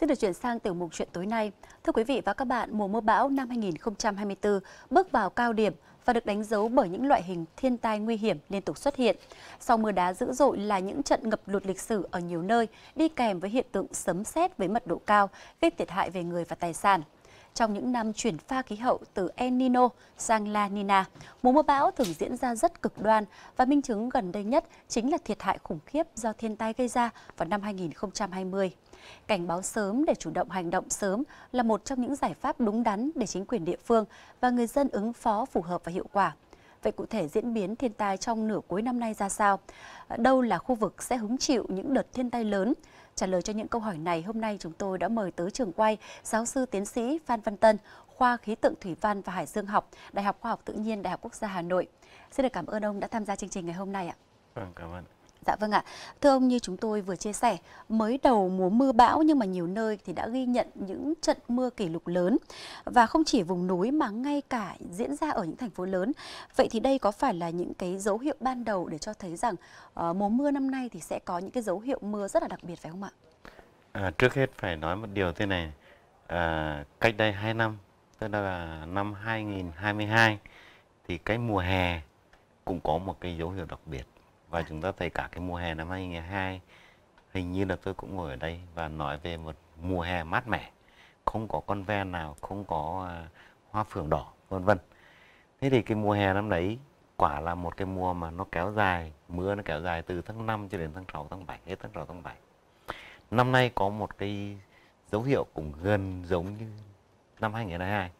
Xin được chuyển sang tiểu mục chuyện tối nay. Thưa quý vị và các bạn, mùa mưa bão năm 2024 bước vào cao điểm và được đánh dấu bởi những loại hình thiên tai nguy hiểm liên tục xuất hiện. Sau mưa đá dữ dội là những trận ngập lụt lịch sử ở nhiều nơi, đi kèm với hiện tượng sấm sét với mật độ cao, gây thiệt hại về người và tài sản trong những năm chuyển pha khí hậu từ El Nino sang La Nina. Mùa mưa bão thường diễn ra rất cực đoan và minh chứng gần đây nhất chính là thiệt hại khủng khiếp do thiên tai gây ra vào năm 2020. Cảnh báo sớm để chủ động hành động sớm là một trong những giải pháp đúng đắn để chính quyền địa phương và người dân ứng phó phù hợp và hiệu quả. Vậy cụ thể diễn biến thiên tai trong nửa cuối năm nay ra sao? Đâu là khu vực sẽ hứng chịu những đợt thiên tai lớn? Trả lời cho những câu hỏi này, hôm nay chúng tôi đã mời tới trường quay giáo sư tiến sĩ Phan Văn Tân, khoa khí tượng thủy văn và hải dương học, Đại học Khoa học Tự nhiên, Đại học Quốc gia Hà Nội. Xin được cảm ơn ông đã tham gia chương trình ngày hôm nay ạ. Vâng, cảm ơn. Dạ vâng ạ. Thưa ông như chúng tôi vừa chia sẻ, mới đầu mùa mưa bão nhưng mà nhiều nơi thì đã ghi nhận những trận mưa kỷ lục lớn và không chỉ vùng núi mà ngay cả diễn ra ở những thành phố lớn. Vậy thì đây có phải là những cái dấu hiệu ban đầu để cho thấy rằng uh, mùa mưa năm nay thì sẽ có những cái dấu hiệu mưa rất là đặc biệt phải không ạ? À, trước hết phải nói một điều thế này. À, cách đây 2 năm, tức là năm 2022 thì cái mùa hè cũng có một cái dấu hiệu đặc biệt và chúng ta thấy cả cái mùa hè năm 2022 hình như là tôi cũng ngồi ở đây và nói về một mùa hè mát mẻ không có con ve nào không có à, hoa phượng đỏ vân vân thế thì cái mùa hè năm đấy quả là một cái mùa mà nó kéo dài mưa nó kéo dài từ tháng 5 cho đến tháng 6 tháng 7 hết tháng 6 tháng 7 năm nay có một cái dấu hiệu cũng gần giống như năm 2022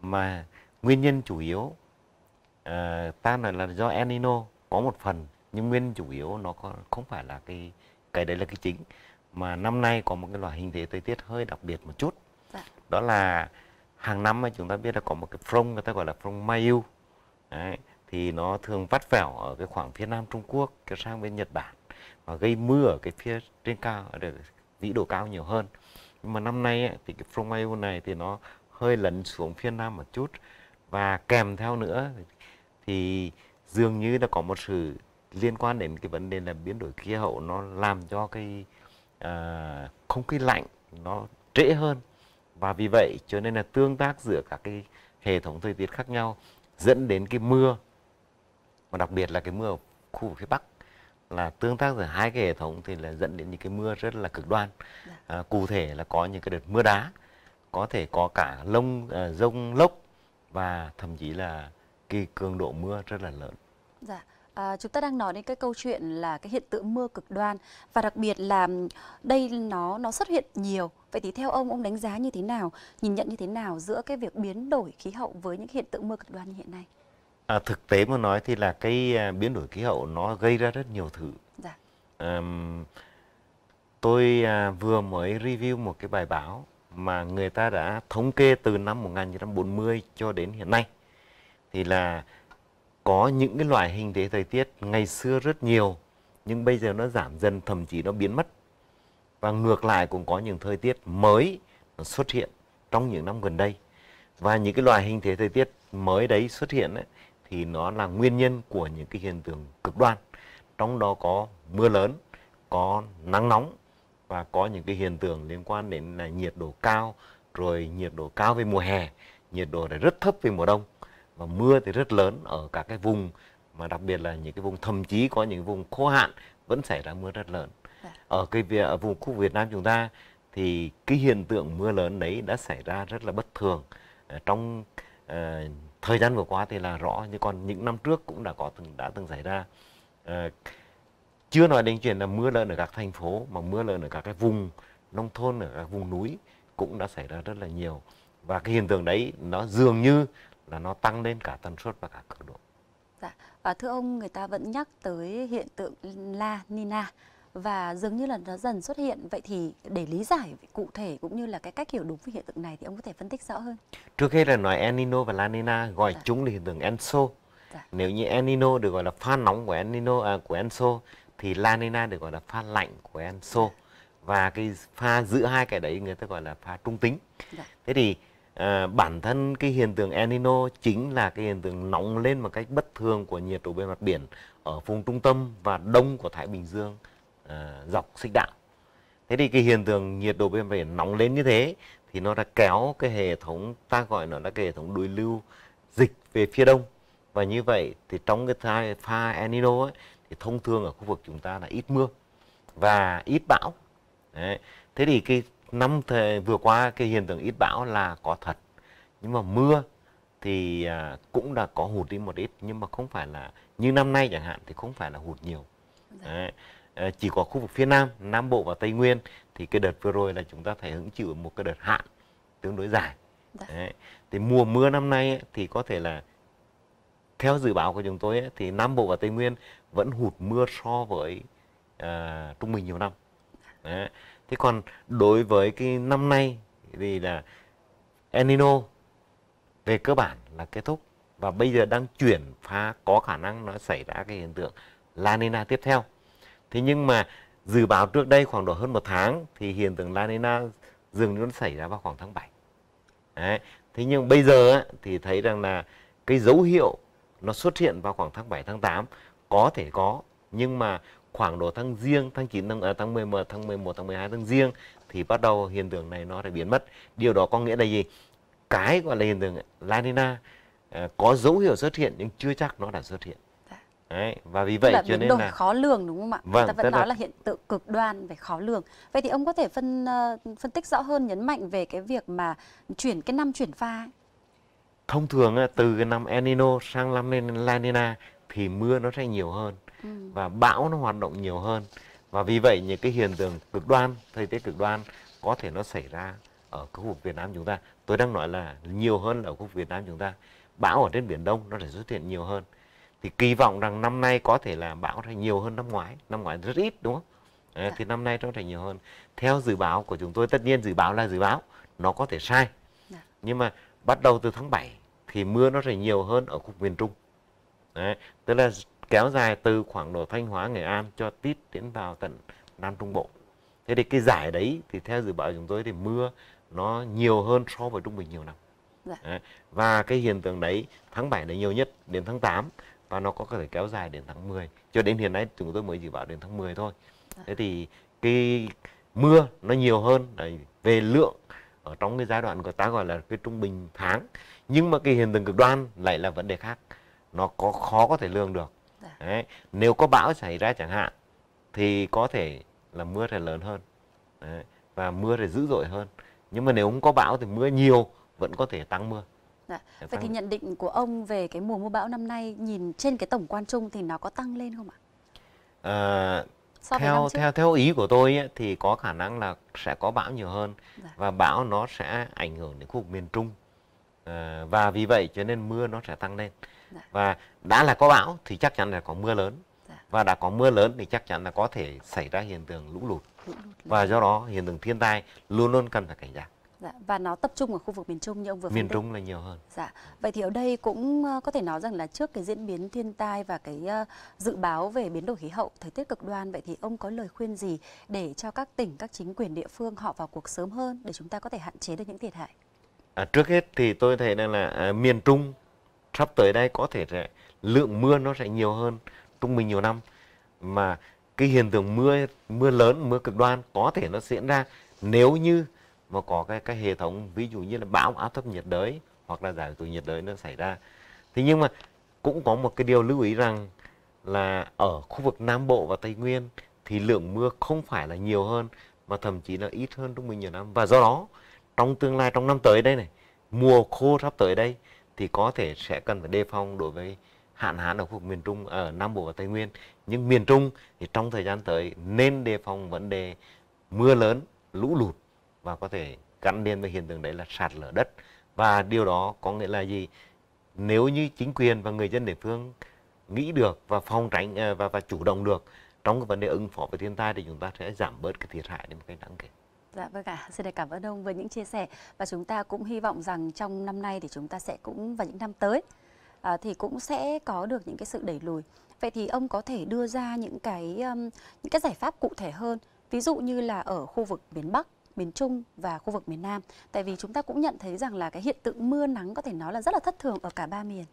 mà nguyên nhân chủ yếu uh, ta nói là do El Nino có một phần nhưng nguyên chủ yếu nó có không phải là cái cái đấy là cái chính mà năm nay có một cái loại hình thế thời tiết hơi đặc biệt một chút dạ. đó là hàng năm mà chúng ta biết là có một cái phong người ta gọi là phong Mayu đấy, thì nó thường vắt vẻo ở cái khoảng phía nam Trung Quốc kéo sang bên Nhật Bản và gây mưa ở cái phía trên cao ở vĩ độ cao nhiều hơn nhưng mà năm nay ấy, thì cái front Mayu này thì nó hơi lấn xuống phía nam một chút và kèm theo nữa thì dường như là có một sự liên quan đến cái vấn đề là biến đổi khí hậu nó làm cho cái à, không khí lạnh nó trễ hơn và vì vậy cho nên là tương tác giữa các cái hệ thống thời tiết khác nhau dẫn đến cái mưa và đặc biệt là cái mưa ở khu vực phía bắc là tương tác giữa hai cái hệ thống thì là dẫn đến những cái mưa rất là cực đoan dạ. à, cụ thể là có những cái đợt mưa đá có thể có cả lông à, rông lốc và thậm chí là cái cường độ mưa rất là lớn dạ À, chúng ta đang nói đến cái câu chuyện là cái hiện tượng mưa cực đoan và đặc biệt là đây nó nó xuất hiện nhiều. Vậy thì theo ông ông đánh giá như thế nào, nhìn nhận như thế nào giữa cái việc biến đổi khí hậu với những hiện tượng mưa cực đoan như hiện nay? À, thực tế mà nói thì là cái à, biến đổi khí hậu nó gây ra rất nhiều thứ. Dạ. À, tôi vừa mới review một cái bài báo mà người ta đã thống kê từ năm 1940 cho đến hiện nay thì là có những cái loại hình thế thời tiết ngày xưa rất nhiều nhưng bây giờ nó giảm dần thậm chí nó biến mất và ngược lại cũng có những thời tiết mới xuất hiện trong những năm gần đây và những cái loại hình thế thời tiết mới đấy xuất hiện ấy, thì nó là nguyên nhân của những cái hiện tượng cực đoan trong đó có mưa lớn có nắng nóng và có những cái hiện tượng liên quan đến là nhiệt độ cao rồi nhiệt độ cao về mùa hè nhiệt độ lại rất thấp về mùa đông và mưa thì rất lớn ở các cái vùng mà đặc biệt là những cái vùng thậm chí có những vùng khô hạn vẫn xảy ra mưa rất lớn dạ. ở cái ở vùng khu Việt Nam chúng ta thì cái hiện tượng mưa lớn đấy đã xảy ra rất là bất thường ờ, trong uh, thời gian vừa qua thì là rõ nhưng còn những năm trước cũng đã có từng đã từng xảy ra uh, chưa nói đến chuyện là mưa lớn ở các thành phố mà mưa lớn ở các cái vùng nông thôn ở các vùng núi cũng đã xảy ra rất là nhiều và cái hiện tượng đấy nó dường như là nó tăng lên cả tần suất và cả cường độ. Dạ. Và thưa ông, người ta vẫn nhắc tới hiện tượng La Nina và dường như là nó dần xuất hiện. Vậy thì để lý giải cụ thể cũng như là cái cách hiểu đúng về hiện tượng này thì ông có thể phân tích rõ hơn. Trước hết là nói El Nino và La Nina gọi dạ. chúng là hiện tượng Enso. Dạ. Nếu như El Nino được gọi là pha nóng của El Nino à, của Enso thì La Nina được gọi là pha lạnh của Enso. Dạ. Và cái pha giữa hai cái đấy người ta gọi là pha trung tính. Dạ. Thế thì à, bản thân cái hiện tượng El Nino chính là cái hiện tượng nóng lên một cách bất thường của nhiệt độ bề mặt biển ở vùng trung tâm và đông của Thái Bình Dương à, dọc xích đạo. Thế thì cái hiện tượng nhiệt độ bề mặt biển nóng lên như thế thì nó đã kéo cái hệ thống ta gọi nó là cái hệ thống đối lưu dịch về phía đông và như vậy thì trong cái thai pha El Nino ấy, thì thông thường ở khu vực chúng ta là ít mưa và ít bão. Đấy. Thế thì cái năm thời, vừa qua cái hiện tượng ít bão là có thật nhưng mà mưa thì à, cũng đã có hụt đi một ít nhưng mà không phải là như năm nay chẳng hạn thì không phải là hụt nhiều dạ. Đấy. À, chỉ có khu vực phía nam nam bộ và tây nguyên thì cái đợt vừa rồi là chúng ta phải hứng chịu một cái đợt hạn tương đối dài dạ. Đấy. thì mùa mưa năm nay ấy, thì có thể là theo dự báo của chúng tôi ấy, thì nam bộ và tây nguyên vẫn hụt mưa so với uh, trung bình nhiều năm Đấy thế còn đối với cái năm nay thì là El Nino về cơ bản là kết thúc và bây giờ đang chuyển phá có khả năng nó xảy ra cái hiện tượng La Nina tiếp theo. Thế nhưng mà dự báo trước đây khoảng độ hơn một tháng thì hiện tượng La Nina dường như nó xảy ra vào khoảng tháng 7. Đấy. Thế nhưng bây giờ á, thì thấy rằng là cái dấu hiệu nó xuất hiện vào khoảng tháng 7, tháng 8 có thể có nhưng mà khoảng độ tháng riêng tháng 9 tháng, à, tháng 11 tháng 11 tháng 12 tháng riêng thì bắt đầu hiện tượng này nó sẽ biến mất điều đó có nghĩa là gì cái gọi là hiện tượng La Nina à, ờ, có dấu hiệu xuất hiện nhưng chưa chắc nó đã xuất hiện dạ. Đấy, và vì vậy là cho nên là khó lường đúng không ạ? Vâng, Người ta vẫn nói là... là hiện tượng cực đoan về khó lường. Vậy thì ông có thể phân uh, phân tích rõ hơn nhấn mạnh về cái việc mà chuyển cái năm chuyển pha Thông thường từ cái năm El Nino sang năm La Nina thì mưa nó sẽ nhiều hơn. Ừ. và bão nó hoạt động nhiều hơn và vì vậy những cái hiện tượng cực đoan thời tiết cực đoan có thể nó xảy ra ở khu vực Việt Nam chúng ta tôi đang nói là nhiều hơn ở khu vực Việt Nam chúng ta bão ở trên biển Đông nó sẽ xuất hiện nhiều hơn thì kỳ vọng rằng năm nay có thể là bão sẽ nhiều hơn năm ngoái năm ngoái rất ít đúng không à, thì năm nay nó sẽ nhiều hơn theo dự báo của chúng tôi tất nhiên dự báo là dự báo nó có thể sai dạ. nhưng mà bắt đầu từ tháng 7 thì mưa nó sẽ nhiều hơn ở khu vực miền Trung Đấy, tức là kéo dài từ khoảng độ Thanh Hóa, Nghệ An cho tít đến vào tận Nam Trung Bộ. Thế thì cái giải đấy thì theo dự báo chúng tôi thì mưa nó nhiều hơn so với trung bình nhiều năm. Dạ. và cái hiện tượng đấy tháng 7 là nhiều nhất đến tháng 8 và nó có thể kéo dài đến tháng 10 cho đến hiện nay chúng tôi mới dự báo đến tháng 10 thôi. Dạ. Thế thì cái mưa nó nhiều hơn đấy, về lượng ở trong cái giai đoạn của ta gọi là cái trung bình tháng nhưng mà cái hiện tượng cực đoan lại là vấn đề khác nó có khó có thể lường được Đấy. Nếu có bão xảy ra chẳng hạn thì có thể là mưa sẽ lớn hơn Đấy. và mưa sẽ dữ dội hơn. Nhưng mà nếu không có bão thì mưa nhiều vẫn có thể tăng mưa. Dạ. Vậy thì nhận định của ông về cái mùa mưa bão năm nay nhìn trên cái tổng quan chung thì nó có tăng lên không ạ? À, so theo theo theo ý của tôi ấy, thì có khả năng là sẽ có bão nhiều hơn dạ. và bão nó sẽ ảnh hưởng đến khu vực miền Trung à, và vì vậy cho nên mưa nó sẽ tăng lên. Dạ. và đã là có bão thì chắc chắn là có mưa lớn dạ. và đã có mưa lớn thì chắc chắn là có thể xảy ra hiện tượng lũ lụt và do đó hiện tượng thiên tai luôn luôn cần phải cảnh giác Dạ, và nó tập trung ở khu vực miền Trung như ông vừa miền Trung là nhiều hơn. Dạ. Vậy thì ở đây cũng ờ, có thể nói rằng là trước cái diễn biến thiên tai và cái ờ, dự báo về biến đổi khí hậu, thời tiết cực đoan vậy thì ông có lời khuyên gì để cho các tỉnh, các chính quyền địa phương họ vào cuộc sớm hơn để chúng ta có thể hạn chế được những thiệt hại? À, trước hết thì tôi thấy rằng là à, miền Trung sắp tới đây có thể sẽ lượng mưa nó sẽ nhiều hơn trung bình nhiều năm mà cái hiện tượng mưa mưa lớn mưa cực đoan có thể nó diễn ra nếu như mà có cái cái hệ thống ví dụ như là bão áp thấp nhiệt đới hoặc là giải tụ nhiệt đới nó xảy ra thế nhưng mà cũng có một cái điều lưu ý rằng là ở khu vực Nam Bộ và Tây Nguyên thì lượng mưa không phải là nhiều hơn mà thậm chí là ít hơn trung bình nhiều năm và do đó trong tương lai trong năm tới đây này mùa khô sắp tới đây thì có thể sẽ cần phải đề phòng đối với hạn hán ở khu vực miền Trung ở Nam Bộ và Tây Nguyên nhưng miền Trung thì trong thời gian tới nên đề phòng vấn đề mưa lớn lũ lụt và có thể gắn liền với hiện tượng đấy là sạt lở đất và điều đó có nghĩa là gì nếu như chính quyền và người dân địa phương nghĩ được và phòng tránh à, và và chủ động được trong cái vấn đề ứng phó với thiên tai thì chúng ta sẽ giảm bớt cái thiệt hại đến một cái đáng kể Dạ vâng ạ, à. xin cảm ơn ông với những chia sẻ và chúng ta cũng hy vọng rằng trong năm nay thì chúng ta sẽ cũng và những năm tới à, thì cũng sẽ có được những cái sự đẩy lùi. Vậy thì ông có thể đưa ra những cái um, những cái giải pháp cụ thể hơn, ví dụ như là ở khu vực miền Bắc miền Trung và khu vực miền Nam. Tại vì chúng ta cũng nhận thấy rằng là cái hiện tượng mưa nắng có thể nói là rất là thất thường ở cả ba miền.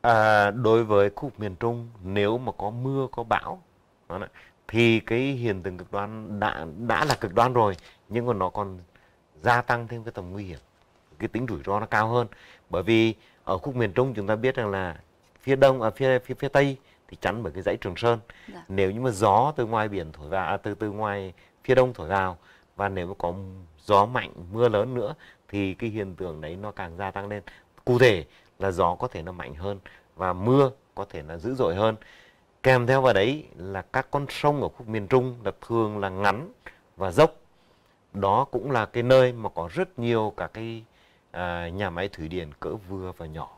À, đối với khu vực miền Trung, nếu mà có mưa, có bão, thì cái hiện tượng cực đoan đã đã là cực đoan rồi nhưng mà nó còn gia tăng thêm cái tầm nguy hiểm cái tính rủi ro nó cao hơn bởi vì ở khu miền trung chúng ta biết rằng là phía đông ở à, phía phía phía tây thì chắn bởi cái dãy trường sơn dạ. nếu như mà gió từ ngoài biển thổi vào à, từ từ ngoài phía đông thổi vào và nếu mà có gió mạnh mưa lớn nữa thì cái hiện tượng đấy nó càng gia tăng lên cụ thể là gió có thể nó mạnh hơn và mưa có thể là dữ dội hơn kèm theo vào đấy là các con sông ở khu miền Trung là thường là ngắn và dốc đó cũng là cái nơi mà có rất nhiều các cái à, nhà máy thủy điện cỡ vừa và nhỏ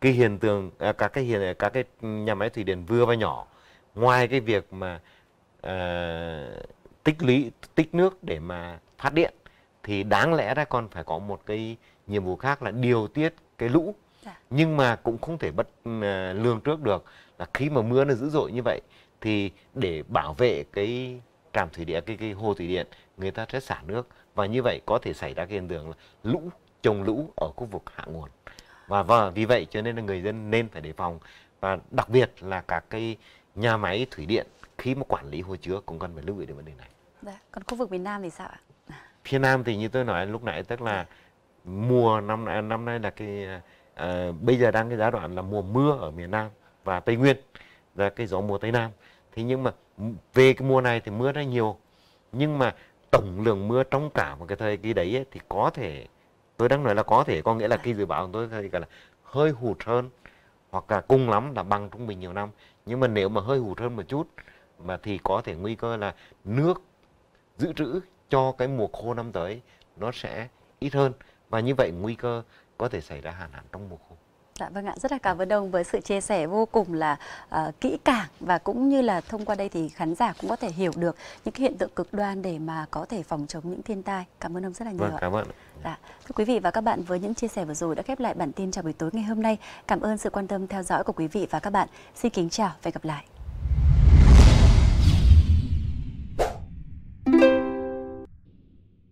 cái hiện tượng à, các cái hiện các cái nhà máy thủy điện vừa và nhỏ ngoài cái việc mà à, tích lũy tích nước để mà phát điện thì đáng lẽ ra còn phải có một cái nhiệm vụ khác là điều tiết cái lũ Dạ. nhưng mà cũng không thể bất à, lường trước được là khi mà mưa nó dữ dội như vậy thì để bảo vệ cái trạm thủy điện cái, cái hồ thủy điện người ta sẽ xả nước và như vậy có thể xảy ra cái hiện tượng là lũ trồng lũ ở khu vực hạ nguồn và, và vâng vì vậy cho nên là người dân nên phải đề phòng và đặc biệt là các cái nhà máy thủy điện khi mà quản lý hồ chứa cũng cần phải lưu ý đến vấn đề này. Dạ. Còn khu vực miền Nam thì sao ạ? Phía Nam thì như tôi nói lúc nãy tức là mùa năm à, năm nay là cái à, à, bây giờ đang cái giai đoạn là mùa mưa ở miền Nam và Tây Nguyên là cái gió mùa Tây Nam thế nhưng mà về cái mùa này thì mưa nó nhiều nhưng mà tổng lượng mưa trong cả một cái thời kỳ đấy ấy, thì có thể tôi đang nói là có thể có nghĩa là cái dự báo của tôi thì gọi là hơi hụt hơn hoặc là cung lắm là bằng trung bình nhiều năm nhưng mà nếu mà hơi hụt hơn một chút mà thì có thể nguy cơ là nước dự trữ cho cái mùa khô năm tới nó sẽ ít hơn và như vậy nguy cơ có thể xảy ra hạn hán trong mùa khô. Dạ vâng ạ, rất là cảm ơn ông với sự chia sẻ vô cùng là uh, kỹ càng và cũng như là thông qua đây thì khán giả cũng có thể hiểu được những cái hiện tượng cực đoan để mà có thể phòng chống những thiên tai. Cảm ơn ông rất là nhiều vâng, cảm ơn. Dạ. Thưa quý vị và các bạn, với những chia sẻ vừa rồi đã khép lại bản tin chào buổi tối ngày hôm nay. Cảm ơn sự quan tâm theo dõi của quý vị và các bạn. Xin kính chào và hẹn gặp lại.